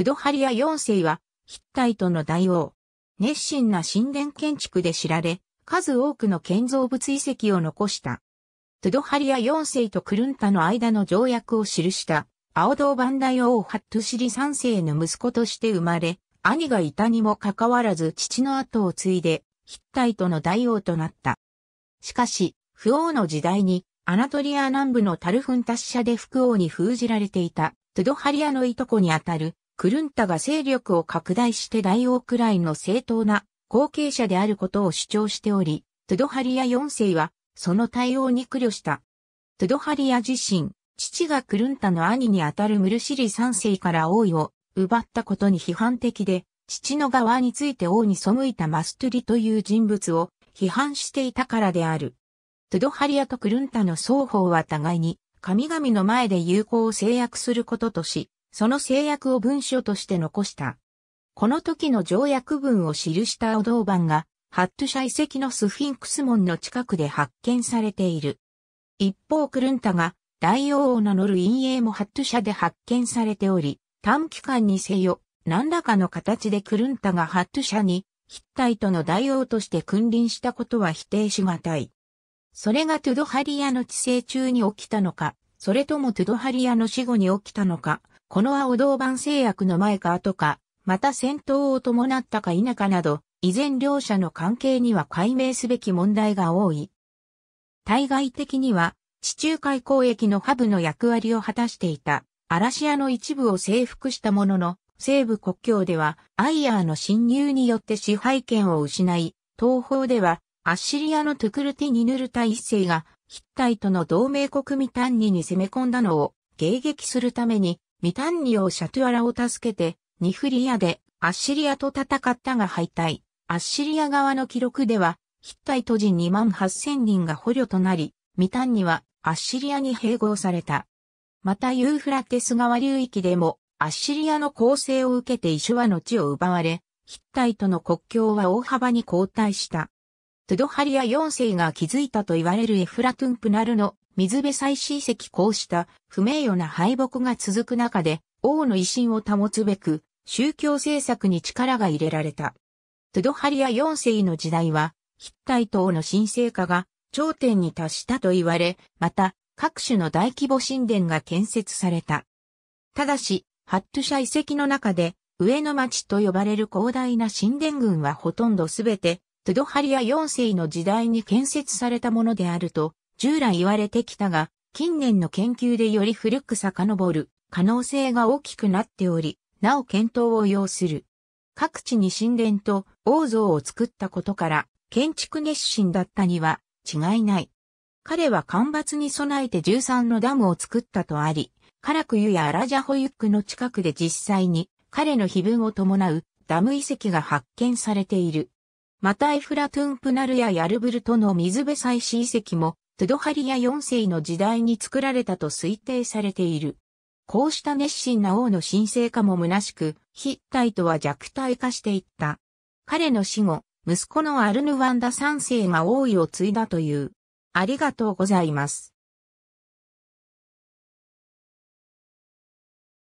スドハリア4世は、ヒッタイトの大王。熱心な神殿建築で知られ、数多くの建造物遺跡を残した。トゥドハリア4世とクルンタの間の条約を記した、青銅バンダイ王ハットシリ3世の息子として生まれ、兄がいたにもかかわらず父の後を継いで、ヒッタイトの大王となった。しかし、不王の時代に、アナトリア南部のタルフンタッシャで副王に封じられていた、トゥドハリアのいとこにあたる、クルンタが勢力を拡大して大王くらいの正当な後継者であることを主張しており、トゥドハリア4世はその対応に苦慮した。トゥドハリア自身、父がクルンタの兄にあたるムルシリ3世から王位を奪ったことに批判的で、父の側について王に背いたマストゥリという人物を批判していたからである。トゥドハリアとクルンタの双方は互いに神々の前で友好を制約することとし、その制約を文書として残した。この時の条約文を記したお銅版が、ハット社遺跡のスフィンクス門の近くで発見されている。一方クルンタが大王を名乗る陰影もハット社で発見されており、短期間にせよ、何らかの形でクルンタがハット社に、ヒッタイトの大王として君臨したことは否定しがたい。それがトゥドハリアの治世中に起きたのか、それともトゥドハリアの死後に起きたのか、この青銅板制約の前か後か、また戦闘を伴ったか否かなど、依然両者の関係には解明すべき問題が多い。対外的には、地中海交易のハブの役割を果たしていた、アラシアの一部を征服したものの、西部国境では、アイヤーの侵入によって支配権を失い、東方では、アッシリアのトゥクルティニヌルタ一世が、ヒッタイとの同盟国ミタンニに攻め込んだのを迎撃するために、ミタンニオ・シャトゥアラを助けて、ニフリアでアッシリアと戦ったが敗退。アッシリア側の記録では、ヒッタイト人2万8000人が捕虜となり、ミタンニはアッシリアに併合された。またユーフラテス川流域でも、アッシリアの攻勢を受けてイシュワの地を奪われ、ヒッタイとの国境は大幅に後退した。トゥドハリア4世が築いたと言われるエフラトゥンプナルの水辺祭史遺跡こうした不名誉な敗北が続く中で王の威信を保つべく宗教政策に力が入れられた。トゥドハリア4世の時代は、ヒッタイトの神聖化が頂点に達したと言われ、また各種の大規模神殿が建設された。ただし、ハットシャ遺跡の中で上の町と呼ばれる広大な神殿群はほとんどすべて、トゥドハリア4世の時代に建設されたものであると従来言われてきたが、近年の研究でより古く遡る可能性が大きくなっており、なお検討を要する。各地に神殿と王像を作ったことから、建築熱心だったには違いない。彼は干ばつに備えて13のダムを作ったとあり、カラクユやアラジャホユックの近くで実際に彼の碑文を伴うダム遺跡が発見されている。またエフラトゥンプナルやヤルブルトの水辺祭祀遺跡もトゥドハリヤ4世の時代に作られたと推定されている。こうした熱心な王の神聖化も虚しく、ヒッタイトは弱体化していった。彼の死後、息子のアルヌワンダ3世が王位を継いだという。ありがとうございます。